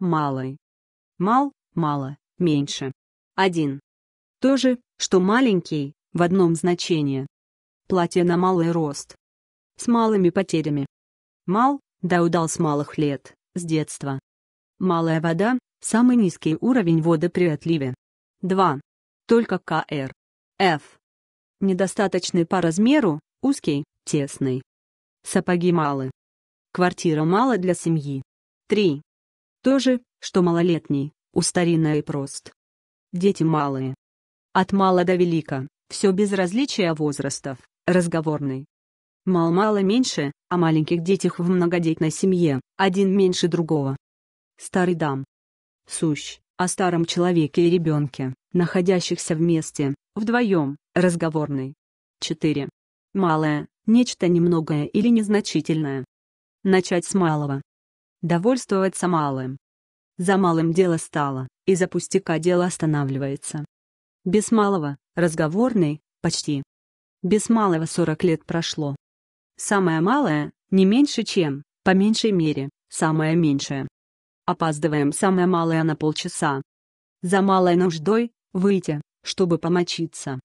малый, Мал, мало, меньше. Один. То же, что маленький, в одном значении. Платье на малый рост. С малыми потерями. Мал, да удал с малых лет, с детства. Малая вода, самый низкий уровень воды при отливе. 2. Только КР. Ф. Недостаточный по размеру, узкий, тесный. Сапоги малы. Квартира мала для семьи. 3. То же, что малолетний, у и прост. Дети малые. От мала до велика, все без различия возрастов, разговорный. Мал-мало меньше, а маленьких детях в многодетной семье, один меньше другого. Старый дам. Сущ, о старом человеке и ребенке, находящихся вместе, вдвоем, разговорный. 4. Малое, нечто немногое или незначительное. Начать с малого, довольствоваться малым. За малым дело стало, и за пустяка дело останавливается. Без малого, разговорный, почти. Без малого 40 лет прошло. Самое малое, не меньше чем, по меньшей мере, самое меньшее. Опаздываем самое малое на полчаса. За малой нуждой, выйти, чтобы помочиться.